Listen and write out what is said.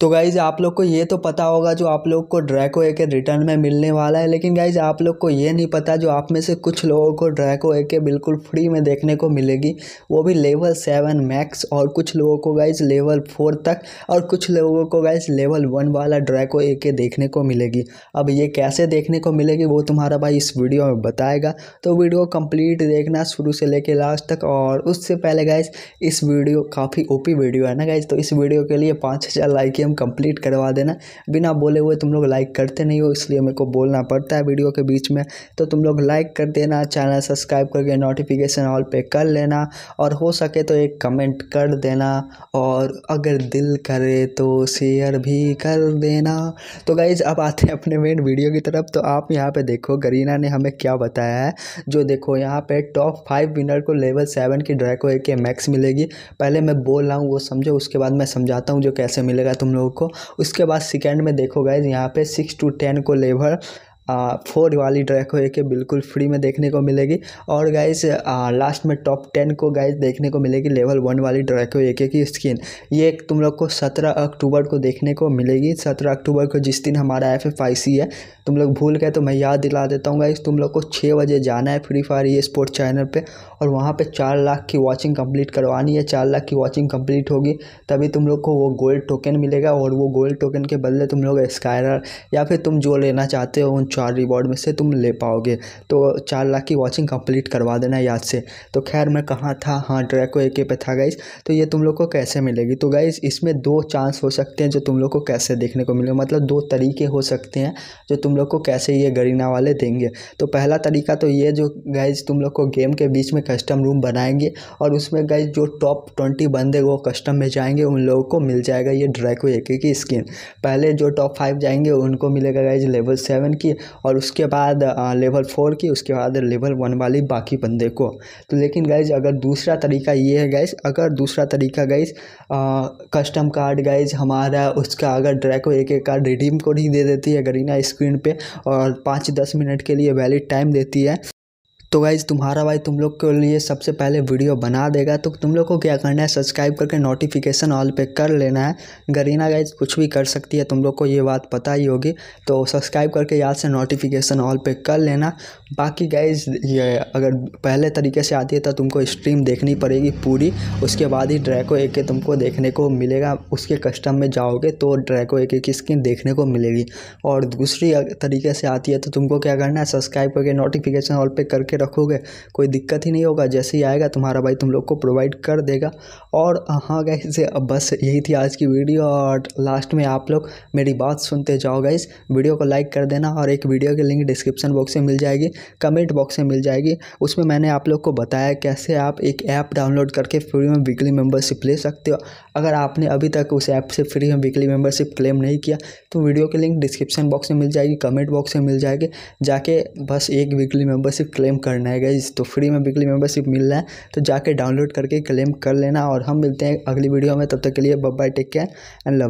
तो गाइज़ आप लोग को ये तो पता होगा जो आप लोग को ड्रैको ए के रिटर्न में मिलने वाला है लेकिन गाइज़ आप लोग को ये नहीं पता जो आप में से कुछ लोगों को ड्रैको ए के बिल्कुल फ्री में देखने को मिलेगी वो भी लेवल सेवन मैक्स और कुछ लोगों को गाइज़ लेवल फोर तक और कुछ लोगों को गाइज़ लेवल वन वाला ड्रैको ए के देखने को मिलेगी अब ये कैसे देखने को मिलेगी वो तुम्हारा भाई इस वीडियो में बताएगा तो वीडियो कम्प्लीट देखना शुरू से लेके लास्ट तक और उससे पहले गाइज़ इस वीडियो काफ़ी ओपी वीडियो है ना गाइज़ तो इस वीडियो के लिए पाँच हज़ार लाइक हम कंप्लीट करवा देना बिना बोले हुए तुम लोग लाइक करते नहीं हो इसलिए मेरे को बोलना पड़ता है वीडियो के बीच में तो तुम लोग लाइक कर देना चैनल सब्सक्राइब करके नोटिफिकेशन ऑल पे कर लेना और हो सके तो एक कमेंट कर देना और अगर दिल करे तो शेयर भी कर देना तो गाइज अब आते हैं अपने मेन वीडियो की तरफ तो आप यहाँ पे देखो गरीना ने हमें क्या बताया है जो देखो यहाँ पे टॉप फाइव विनर को लेवल सेवन की ड्रैको को एक मैक्स मिलेगी पहले मैं बोल रहा हूँ वो समझो उसके बाद मैं समझाता हूँ जो कैसे मिलेगा तुम लोगों को उसके बाद सेकेंड में देखो गाइज यहाँ पे सिक्स टू टेन को लेभर फोर वाली ट्रैक हो एक बिल्कुल फ्री में देखने को मिलेगी और गाइस लास्ट में टॉप टेन को गाइस देखने को मिलेगी लेवल वन वाली ट्रैक हो एक की स्किन ये एक तुम लोग को सत्रह अक्टूबर को देखने को मिलेगी सत्रह अक्टूबर को जिस दिन हमारा एफ एफ आई सी है तुम लोग भूल गए तो मैं याद दिला देता हूँ गाइस तुम लोग को छः बजे जाना है फ्री फायर ये स्पोर्ट चैनल पर और वहाँ पर चार लाख की वॉचिंग कम्प्लीट करवानी है चार लाख की वॉचिंग कम्प्लीट होगी तभी तुम लोग को वो गोल्ड टोकन मिलेगा और वो गोल्ड टोकन के बदले तुम लोग स्कायर या फिर तुम जो लेना चाहते हो उन चार रिवॉर्ड में से तुम ले पाओगे तो चार लाख की वॉचिंग कंप्लीट करवा देना याद से तो खैर मैं कहाँ था हाँ ट्रैको ए के पे था गाइज तो ये तुम लोग को कैसे मिलेगी तो गाइज इसमें दो चांस हो सकते हैं जो तुम लोग को कैसे देखने को मिलेगा मतलब दो तरीके हो सकते हैं जो तुम लोग को कैसे ये गरीना वाले देंगे तो पहला तरीका तो ये जो गाइज तुम लोग को गेम के बीच में कस्टम रूम बनाएंगे और उसमें गाइज जो टॉप ट्वेंटी बंदे वो कस्टम में जाएंगे उन लोगों को मिल जाएगा ये ड्रैको एके की स्किन पहले जो टॉप फाइव जाएंगे उनको मिलेगा गाइज लेवल सेवन की और उसके बाद लेवल फोर की उसके बाद लेवल वन वाली बाकी बंदे को तो लेकिन गाइज अगर दूसरा तरीका ये है गाइज अगर दूसरा तरीका गाइज कस्टम कार्ड गाइज हमारा उसका अगर ड्रैको एक एक कार्ड रिडीम को ही दे देती है गरीना स्क्रीन पे और पाँच दस मिनट के लिए वैलिड टाइम देती है तो गाइज़ तुम्हारा भाई तुम लोग के लिए सबसे पहले वीडियो बना देगा तो तुम लोग को क्या करना है सब्सक्राइब करके नोटिफिकेशन ऑल पे कर लेना है गरीना गाइज कुछ भी कर सकती है तुम लोग को ये बात पता ही होगी तो सब्सक्राइब करके याद से नोटिफिकेशन ऑल पे कर लेना बाकी गाइज ये अगर पहले तरीके से आती है तो तुमको स्ट्रीम देखनी पड़ेगी पूरी उसके बाद ही ड्रैको एक के तुमको देखने को मिलेगा उसके कस्टम में जाओगे तो ड्रैको एक की स्क्रीन देखने को मिलेगी और दूसरी तरीके से आती है तो तुमको क्या करना है सब्सक्राइब करके नोटिफिकेशन ऑल पे करके के रखोगे कोई दिक्कत ही नहीं होगा जैसे ही आएगा तुम्हारा भाई तुम लोग को प्रोवाइड कर देगा और हाँ गाइज बस यही थी आज की वीडियो और लास्ट में आप लोग मेरी बात सुनते जाओ गाइज वीडियो को लाइक कर देना और एक वीडियो की लिंक डिस्क्रिप्शन बॉक्स में मिल जाएगी कमेंट बॉक्स में मिल जाएगी उसमें मैंने आप लोग को बताया कैसे आप एक ऐप डाउनलोड करके फ्री में वीकली मेम्बरशिप ले सकते हो अगर आपने अभी तक उस ऐप से फ्री में वीकली मेम्बरशिप क्लेम नहीं किया तो वीडियो की लिंक डिस्क्रिप्शन बॉक्स में मिल जाएगी कमेंट बॉक्स में मिल जाएगी जाके बस एक वीकली मेम्बरशिप क्लेम करना है गाइज तो फ्री में वीकली मेंबरशिप मिल रहा है तो जाके डाउनलोड करके क्लेम कर लेना और हम मिलते हैं अगली वीडियो में तब तक के लिए बब bye take care and love